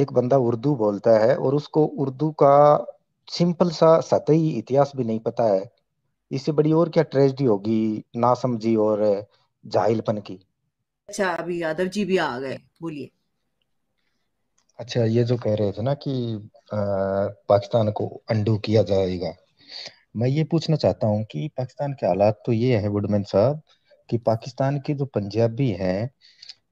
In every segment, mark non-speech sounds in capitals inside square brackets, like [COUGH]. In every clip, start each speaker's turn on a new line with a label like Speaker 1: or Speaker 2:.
Speaker 1: एक बंदा उर्दू बोलता है और उसको उर्दू का सिंपल सा सतही इतिहास भी नहीं पता है इससे बड़ी और क्या ट्रेजिडी होगी ना समझी और जाहिलपन की
Speaker 2: अच्छा अभी यादव जी भी आ गए बोलिए
Speaker 1: अच्छा ये जो कह रहे थे ना कि पाकिस्तान को अंडू किया जाएगा मैं ये पूछना चाहता हूँ कि पाकिस्तान के हालात तो ये है वुडमैन साहब कि पाकिस्तान के जो पंजाबी हैं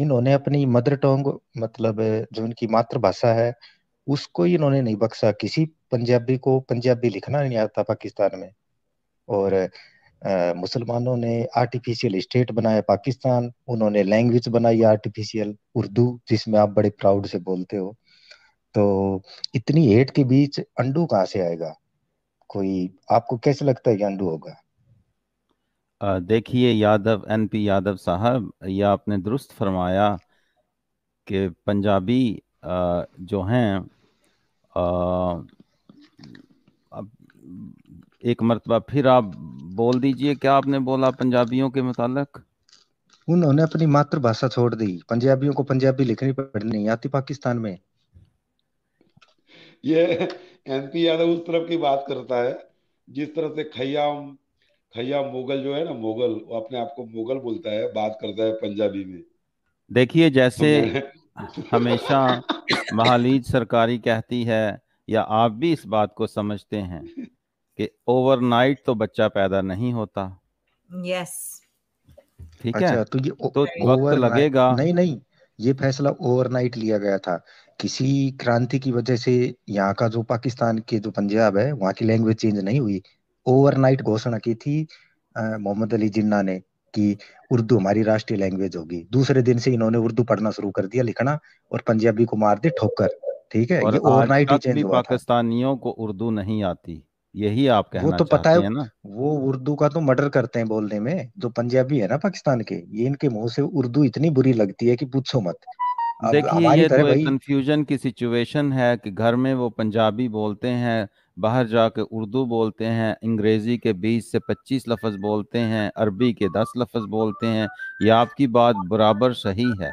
Speaker 1: इन्होंने अपनी मदर टोंग मतलब जो इनकी मातृभाषा है उसको ही इन्होंने नहीं बख्शा किसी पंजाबी को पंजाबी लिखना नहीं आता पाकिस्तान में और मुसलमानों ने आर्टिफिशियल स्टेट बनाया पाकिस्तान उन्होंने लैंग्वेज बनाई आर्टिफिशियल उर्दू जिसमें आप बड़े प्राउड से बोलते हो तो इतनी हेट के बीच अंडू कहाँ से आएगा कोई आपको कैसे लगता है कि अंडू होगा
Speaker 3: देखिए यादव एन पी यादव साहब यह आपने दुरुस्त फरमाया कि पंजाबी जो हैं एक मरतबा फिर आप बोल दीजिए क्या आपने बोला पंजाबियों के मुतालक
Speaker 1: उन्होंने अपनी मातृभाषा छोड़ दी पंजाबियों को पंजाबी लिखनी नहीं आती पाकिस्तान में
Speaker 3: ये एनपी यादव उस तरफ की बात करता है जिस तरह से खयाम खैया मुगल जो है ना मुगल वो अपने आप को मुगल बोलता है बात करता है पंजाबी में देखिए जैसे तो हमेशा [LAUGHS] महालीज सरकारी कहती है या आप भी इस बात को समझते हैं कि ओवरनाइट तो बच्चा पैदा नहीं होता यस ठीक अच्छा, है तो ये ओ, तो
Speaker 1: वक्त लगेगा नहीं नहीं ये फैसला ओवरनाइट लिया गया था किसी क्रांति की वजह से यहाँ का जो पाकिस्तान के जो पंजाब है वहाँ की लैंग्वेज चेंज नहीं हुई ओवरनाइट घोषणा की थी मोहम्मद अली जिन्ना ने कि उर्दू हमारी राष्ट्रीय लैंग्वेज होगी दूसरे दिन से इन्होंने उर्दू पढ़ना शुरू कर दिया लिखना और पंजाबी को मार दी ठोकर ठीक है ये ओवरनाइट ही चेंज हुआ
Speaker 3: पाकिस्तानियों को उर्दू नहीं आती यही आप कहना वो तो पता है ना वो उर्दू का तो मर्डर करते हैं बोलने में जो पंजाबी
Speaker 1: है ना पाकिस्तान के ये इनके मुंह से उर्दू इतनी बुरी लगती है कि पूछो मत देखिए ये तो एक
Speaker 3: कंफ्यूजन की सिचुएशन है कि घर में वो पंजाबी बोलते हैं बाहर जाके उर्दू बोलते हैं अंग्रेज़ी के 20 से 25 लफज बोलते हैं अरबी के 10 लफ्ज़ बोलते हैं ये आपकी बात बराबर सही है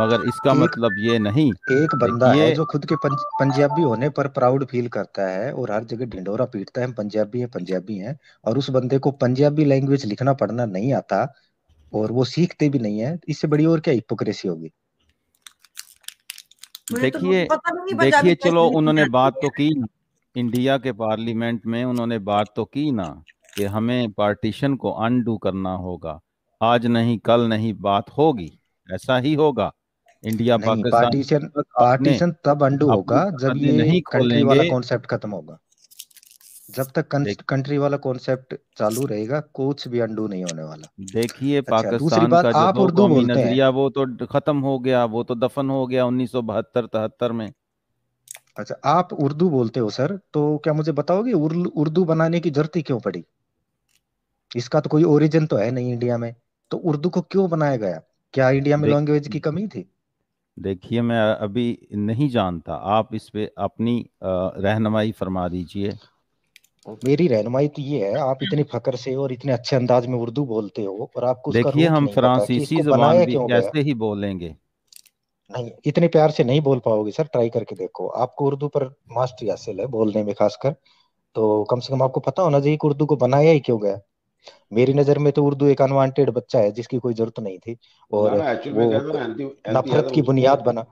Speaker 3: मगर इसका एक, मतलब ये नहीं एक बंदा ये, है जो
Speaker 1: खुद के पंज, पंजाबी होने पर प्राउड फील करता है और हर जगह ढिंडोरा पीटता है पंजाबी है पंजाबी है और उस बंदे को पंजाबी लैंग्वेज लिखना पढ़ना नहीं आता और वो सीखते भी नहीं है इससे बड़ी और क्या हिपोक्रेसी होगी
Speaker 3: तो देखिए देखिए चलो उन्होंने बात तो की इंडिया के पार्लियामेंट में उन्होंने बात तो की ना कि हमें पार्टीशन को अनडू करना होगा आज नहीं कल नहीं बात होगी ऐसा ही होगा इंडिया पाकिस्तान पार्टीशन पार्टीशन
Speaker 1: तब अंडू होगा जब ये नहीं खोलेंगे वाला कॉन्सेप्ट खत्म होगा जब तक कंट्री वाला कॉन्सेप्ट चालू रहेगा कुछ भी अंडू नहीं होने वाला
Speaker 3: देखिए अच्छा, पाकिस्तान का जो आप उर्दू नजरिया वो तो खत्म हो गया वो तो दफन हो गया उन्नीस सौ बहत्तर तिहत्तर में
Speaker 1: अच्छा आप उर्दू बोलते हो सर तो क्या मुझे बताओगे उर्दू बनाने की जरूरत क्यों पड़ी इसका तो कोई ओरिजिन तो है नहीं इंडिया में तो उर्दू को क्यों बनाया गया
Speaker 3: क्या इंडिया में लैंग्वेज की कमी थी देखिए मैं अभी नहीं जानता आप इस पे अपनी रहनुमाई फरमा दीजिए
Speaker 1: मेरी रहनुमाई तो ये है आप इतने फकर से और इतने अच्छे अंदाज में उर्दू बोलते हो और
Speaker 3: आपको देखिए हम फ्रांसीसी जबान भी ऐसे ही बोलेंगे नहीं
Speaker 1: इतने प्यार से नहीं बोल पाओगे सर ट्राई करके देखो आपको उर्दू पर मास्टरी हासिल है बोलने में खासकर तो कम से कम आपको पता होना चाहिए उर्दू को बनाया ही क्यों गया मेरी नजर में तो उर्दू एक अनवांटेड बच्चा है जिसकी कोई जरूरत नहीं थी और वो नफरत की बुनियाद बना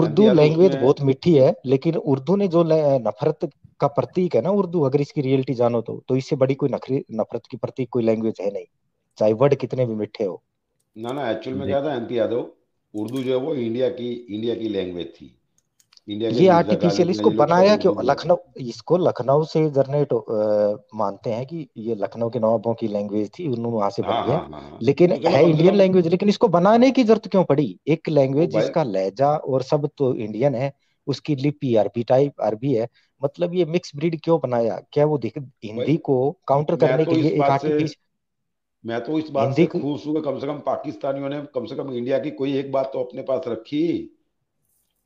Speaker 2: उर्दू लैंग्वेज बहुत
Speaker 1: मीठी है लेकिन उर्दू ने जो नफरत का प्रतीक है ना उर्दू अगर इसकी रियलिटी जानो तो तो इससे बड़ी कोई नखरी नफरत की प्रतीक कोई लैंग्वेज है नहीं चाहे वर्ड कितने भी मिठे हो
Speaker 3: ना ना एक्चुअल में क्या था एमपी यादव उर्दू जो है वो इंडिया की इंडिया की लैंग्वेज थी इंडिया ये आर्टिफिशियल इसको बनाया क्यों
Speaker 1: लखनऊ इसको लखनऊ से जनरेट मानते हैं कि ये लखनऊ के नवाबों की लैंग्वेज थी उन्होंने वहां से बन हाँ, गया हाँ, हाँ, लेकिन है इंडियन लैंग्वेज लेकिन इसको बनाने की जरूरत क्यों पड़ी एक लैंग्वेज जिसका लहजा और सब तो इंडियन है उसकी लिपि अरबी टाइप अरबी है मतलब ये मिक्स ब्रीड क्यों बनाया क्या वो देख हिंदी को काउंटर करने तो के लिए एक आर्टिफिश
Speaker 3: मैं तो इस बात से खुश हूँ कम से कम पाकिस्तानियों ने कम से कम इंडिया की कोई एक बात तो अपने पास रखी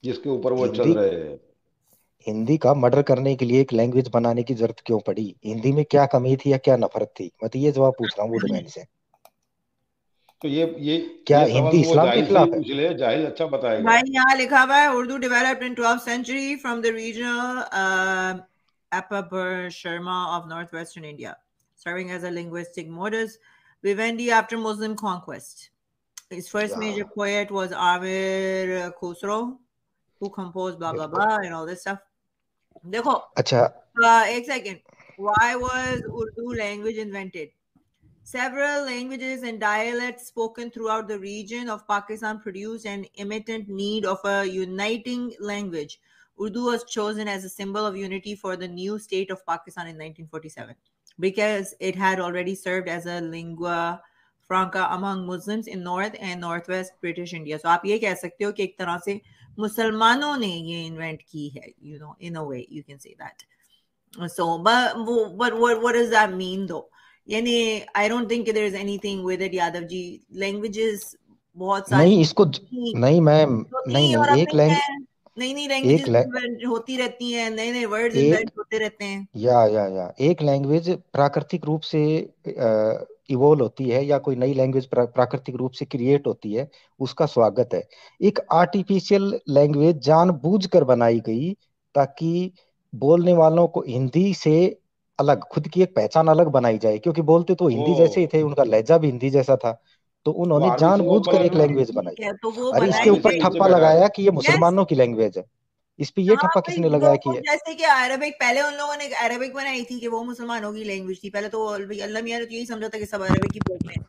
Speaker 3: जिसके ऊपर वो चल रहे हैं
Speaker 1: हिंदी का मर्डर करने के लिए एक लैंग्वेज बनाने की जरूरत क्यों पड़ी हिंदी में क्या कमी थी या क्या नफरत थी मैं तो ये जवाब पूछ रहा हूँ वुडमैन से
Speaker 3: तो ये ये क्या ये हिंदी इस्लाम के खिलाफ पूछ ले जाहिल अच्छा बताएगा भाई
Speaker 2: यहाँ लिखा हुआ है Urdu developed in 12th century from the regional Apabar Sharma of northwestern India, serving as a linguistic modus vivendi after Muslim conquest. His first wow. major poet was Amir Khusro, who composed blah blah blah and all this stuff. देखो अच्छा uh, एक second why was Urdu language invented Several languages and dialects spoken throughout the region of Pakistan produce an imminent need of a uniting language. Urdu was chosen as a symbol of unity for the new state of Pakistan in 1947 because it had already served as a lingua franca among Muslims in North and Northwest British India. So आप ये कह सकते हो कि एक तरह से मुसलमानों ने ये invent की है, you know, in a way you can say that. So, but but what what does that mean though? यानी I don't think there is anything with it Yadav ji languages बहुत सारी नहीं इसको नहीं मैम नहीं नहीं एक लैंग्वेज लैंग्वेज होती रहती नए नए वर्ड्स इन्वेंट होते रहते हैं
Speaker 1: या या या एक लैंग्वेज प्राकृतिक रूप से इवोल्व होती है या कोई नई लैंग्वेज प्राकृतिक रूप से क्रिएट होती है उसका स्वागत है एक आर्टिफिशियल लैंग्वेज जानबूझकर बनाई गई ताकि बोलने वालों को हिंदी से अलग खुद की एक पहचान अलग बनाई जाए क्योंकि बोलते तो हिंदी जैसे ही थे उनका लहजा भी हिंदी जैसा था तो उन्होंने कर एक लैंग्वेज बनाई
Speaker 2: तो अरे इसके ऊपर ठप्पा लगाया
Speaker 1: कि ये मुसलमानों की लैंग्वेज है इस पे ये हाँ ठप्पा किसने लगाया कि तो
Speaker 2: जैसे कि अरबिक पहले उन लोगों ने अरबिक बनाई थी कि वो मुसलमानों की लैंग्वेज थी पहले तो अल्लाह मियां ने तो यही समझा था कि सब अरबिक ही बोलते हैं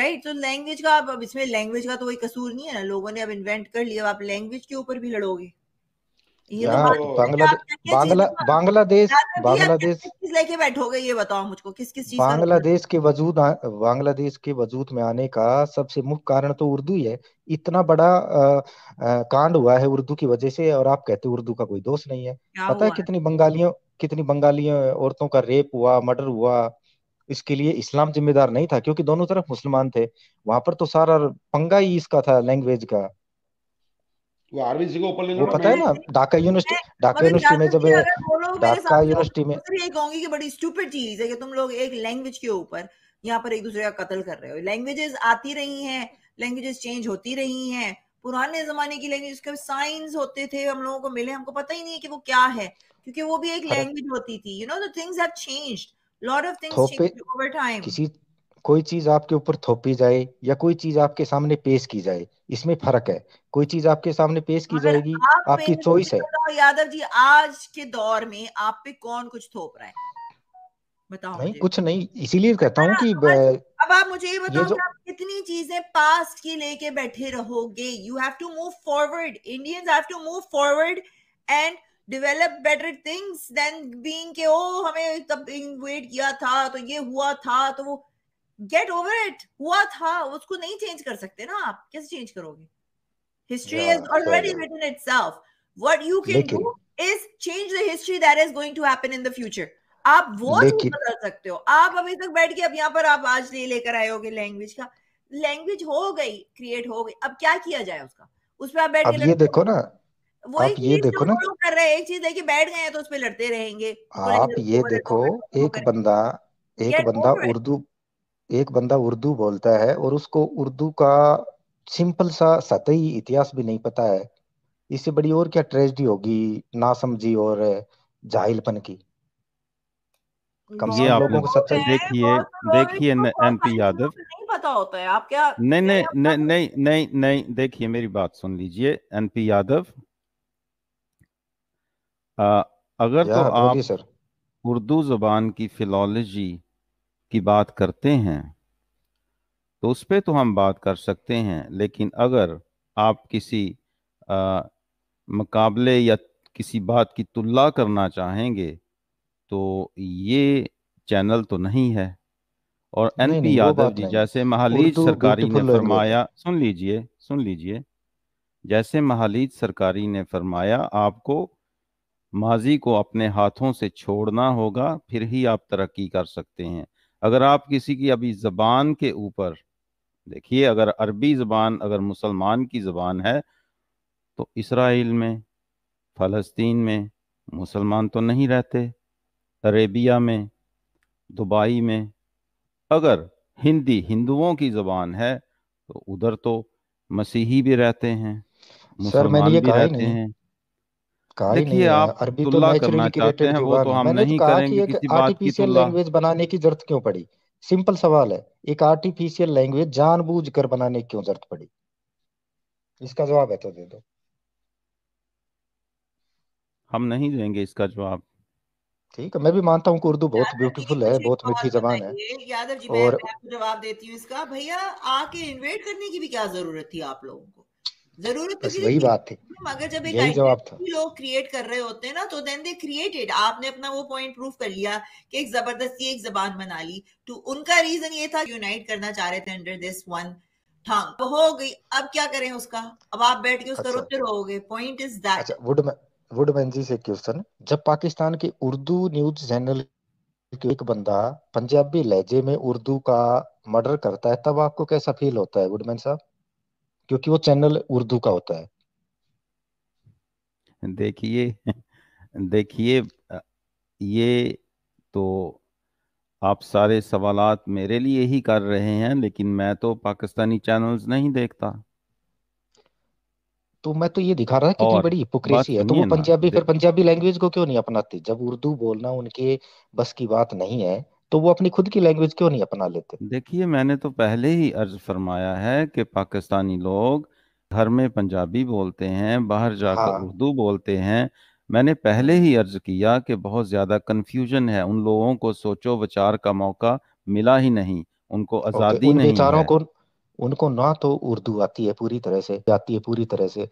Speaker 2: राइट तो लैंग्वेज का अब इसमें लैंग्वेज का तो कोई कसूर नहीं है ना लोगों ने अब इन्वेंट कर लिया अब आप लैंग्वेज के ऊपर भी लड़ोगे तो बांग्लादेश बांग्लादेश लेके बैठोगे ये बताओ मुझको किस किस चीज मतलब बांग्लादेश
Speaker 1: के वजूद बांग्लादेश के वजूद में आने का सबसे मुख्य कारण तो उर्दू ही है इतना बड़ा कांड हुआ है उर्दू की वजह से और आप कहते उर्दू का कोई दोष नहीं है पता है कितनी बंगालियों कितनी बंगालियों औरतों का रेप हुआ मर्डर हुआ इसके लिए इस्लाम जिम्मेदार नहीं था क्योंकि दोनों तरफ मुसलमान थे वहां पर तो सारा पंगा ही इसका था लैंग्वेज का
Speaker 3: वो आरबीसी को ओपन वो पता है ना
Speaker 1: ढाका यूनिवर्सिटी ढाका मतलब यूनिवर्सिटी में जब ढाका यूनिवर्सिटी तो में
Speaker 2: ये कहूंगी कि बड़ी स्टूपिड चीज है कि तुम लोग एक लैंग्वेज के ऊपर यहाँ पर एक दूसरे का कत्ल कर रहे हो लैंग्वेजेस आती रही हैं लैंग्वेजेस चेंज होती रही हैं पुराने जमाने की लैंग्वेज के साइंस होते थे हम लोगों को मिले हमको पता ही नहीं है कि वो क्या है क्योंकि वो भी एक लैंग्वेज होती थी you know the things have changed lot of things changed over time किसी
Speaker 1: कोई चीज आपके ऊपर थोपी जाए या कोई चीज आपके सामने पेश की जाए इसमें फर्क है कोई चीज आपके सामने पेश की जाएगी आप आपकी चॉइस है
Speaker 2: यादव जी आज के दौर में आप पे कौन कुछ थोप रहा है बताओ नहीं
Speaker 1: कुछ नहीं इसीलिए कहता हूँ हाँ, कि तो
Speaker 2: अब आप मुझे ये बताओ ये जो... आप कितनी चीजें पास्ट की लेके बैठे रहोगे you have to move forward Indians have to move forward and develop better things then being K O हमें तब वेट किया था तो ये हुआ था तो वो गेट ओवर इट हुआ था उसको नहीं चेंज कर सकते ना आप कैसे चेंज करोगे history is already written itself what you can do is change the history that is going to happen in the future आप वो नहीं बदल सकते हो आप अभी तक बैठ के अब यहाँ पर आप आज नहीं लेकर आए होगे लैंग्वेज का लैंग्वेज हो गई क्रिएट हो गई अब क्या किया जाए उसका उस पर आप बैठ के ये देखो ना वो आप ये देखो ना कर रहे एक चीज लेके बैठ गए तो उस पर लड़ते रहेंगे आप ये देखो
Speaker 1: एक बंदा एक बंदा उर्दू एक बंदा उर्दू बोलता है और उसको उर्दू का सिंपल सा सतही इतिहास भी नहीं पता है इससे बड़ी और क्या ट्रेजिडी होगी नासमझी और जाहिलपन की
Speaker 2: कम से कम लोगों को सच्चाई देखिए
Speaker 3: देखिए एनपी यादव
Speaker 2: नहीं पता होता है आप क्या नहीं नहीं
Speaker 3: नहीं नहीं नहीं नहीं देखिए मेरी बात सुन लीजिए एनपी यादव अगर तो आप उर्दू जबान की फिलोलॉजी की बात करते हैं तो उस पर तो हम बात कर सकते हैं लेकिन अगर आप किसी आ, मुकाबले या किसी बात की तुलना करना चाहेंगे तो ये चैनल तो नहीं है और एन पी यादव जी जैसे महालीज सरकारी ने फरमाया सुन लीजिए सुन लीजिए जैसे महालीज सरकारी ने फरमाया आपको माजी को अपने हाथों से छोड़ना होगा फिर ही आप तरक्की कर सकते हैं अगर आप किसी की अभी ज़बान के ऊपर देखिए अगर अरबी ज़बान अगर मुसलमान की ज़बान है तो इसराइल में फ़लस्तीन में मुसलमान तो नहीं रहते अरेबिया में दुबई में अगर हिंदी हिंदुओं की ज़बान है तो उधर तो मसीही भी रहते हैं मुसलमान भी रहते हैं देखिए आप अरबी तो तुलना करना चाहते हैं वो तो हम मैंने तो नहीं कहा करेंगे एक किसी बात
Speaker 1: की आर्टिफिशियल तुलना लैंग्वेज बनाने की जरूरत क्यों पड़ी सिंपल सवाल है एक आर्टिफिशियल लैंग्वेज जानबूझकर बनाने की क्यों जरूरत पड़ी इसका जवाब है तो दे दो
Speaker 3: हम नहीं देंगे इसका जवाब ठीक है मैं भी मानता हूँ उर्दू बहुत ब्यूटीफुल है बहुत मीठी और जबान है यादव जी और मैं
Speaker 2: आपको जवाब देती हूँ इसका भैया आके इन्वेट करने की भी क्या जरूरत थी आप लोगों को जरूरत तो बस वही बात है मगर जब एक जवाब था लोग क्रिएट कर रहे होते हैं ना तो देन दे क्रिएटेड आपने अपना वो पॉइंट प्रूफ कर लिया कि एक जबरदस्ती एक जबान बना ली तो उनका रीजन ये था यूनाइट करना चाह रहे थे अंडर दिस वन था तो हो गई अब क्या करें उसका अब आप बैठ के उसका अच्छा, हो गए पॉइंट इज दैट अच्छा
Speaker 1: वुड वुडमैन जी से क्वेश्चन जब पाकिस्तान के उर्दू न्यूज चैनल एक बंदा पंजाबी लहजे में उर्दू का मर्डर करता है तब आपको कैसा फील होता है वुडमैन साहब क्योंकि वो चैनल उर्दू का होता है
Speaker 3: देखिए देखिए ये तो आप सारे सवालात मेरे लिए ही कर रहे हैं लेकिन मैं तो पाकिस्तानी चैनल्स नहीं देखता
Speaker 1: तो मैं तो ये दिखा रहा कि बड़ी हिपोक्रेसी है तो वो पंजाबी फिर पंजाबी लैंग्वेज को क्यों नहीं अपनाते जब उर्दू बोलना उनके बस की बात नहीं है तो वो अपनी खुद की लैंग्वेज क्यों नहीं अपना लेते
Speaker 3: देखिए मैंने तो पहले ही अर्ज फरमाया है कि पाकिस्तानी लोग घर में पंजाबी बोलते हैं बाहर जाकर हाँ। उर्दू बोलते हैं मैंने पहले ही अर्ज किया कि बहुत ज्यादा कंफ्यूजन है उन लोगों को सोचो विचार का मौका मिला ही नहीं उनको आजादी उन नहीं बेचारों को
Speaker 1: उनको ना तो उर्दू आती है पूरी तरह से आती है पूरी तरह से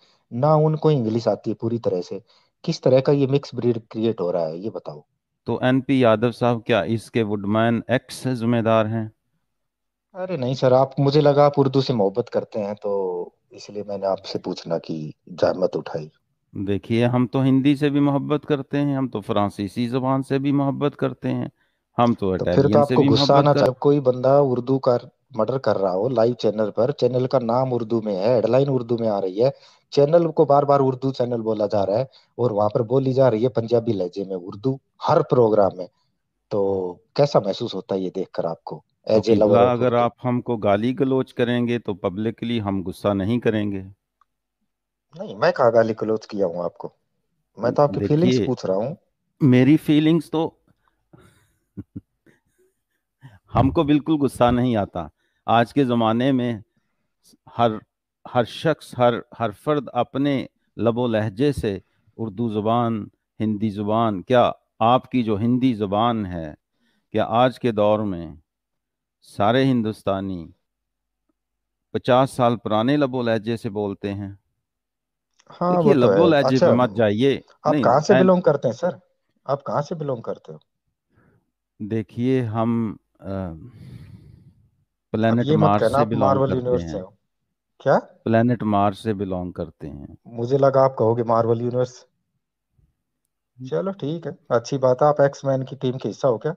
Speaker 1: ना उनको इंग्लिश आती है पूरी तरह से किस तरह का ये मिक्स ब्रीड क्रिएट हो रहा है ये बताओ
Speaker 3: तो एनपी यादव साहब क्या इसके वुडमैन एक्स जिम्मेदार हैं
Speaker 1: अरे नहीं सर आप मुझे लगा आप उर्दू से मोहब्बत करते हैं तो इसलिए मैंने आपसे पूछना कि जहमत उठाई
Speaker 3: देखिए हम तो हिंदी से भी मोहब्बत करते हैं हम तो फ्रांसीसी जबान से भी मोहब्बत करते हैं हम तो, तो फिर तो आपको गुस्सा आना कर...
Speaker 1: कोई बंदा उर्दू का मर्डर कर रहा हो लाइव चैनल पर चैनल का नाम उर्दू में है हेडलाइन उर्दू में आ रही है चैनल को बार बार उर्दू चैनल बोला जा रहा है और वहां पर बोली जा रही है पंजाबी लहजे में उर्दू हर प्रोग्राम में तो कैसा महसूस होता है ये देखकर आपको एज ए लवर अगर
Speaker 3: आप हमको गाली गलोच करेंगे तो पब्लिकली हम गुस्सा नहीं करेंगे
Speaker 1: नहीं मैं कहा गाली गलोच किया हूँ आपको
Speaker 3: मैं तो आपकी फीलिंग्स पूछ रहा हूँ मेरी फीलिंग्स तो [LAUGHS] हमको बिल्कुल गुस्सा नहीं आता आज के ज़माने में हर हर शख्स हर हर फर्द अपने लबो लहजे से उर्दू ज़ुबान हिंदी ज़ुबान क्या आपकी जो हिंदी ज़ुबान है क्या आज के दौर में सारे हिंदुस्तानी पचास साल पुराने लबो लहजे से बोलते हैं
Speaker 1: हाँ देखिए तो लबो लहजे अच्छा, मत जाइए आप कहाँ से बिलोंग करते हैं सर आप कहाँ से बिलोंग करते हो
Speaker 3: देखिए हम आ, प्लेनेट मार्स से बिलोंग मार्वल करते यूनिवर्स से हैं हो क्या प्लेनेट मार्स से बिलोंग करते हैं
Speaker 1: मुझे लगा आप कहोगे मार्वल हम्म। यूनिवर्स चलो ठीक है अच्छी बात है आप एक्स मैन की टीम के हिस्सा हो क्या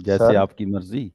Speaker 2: जैसे सर आपकी मर्जी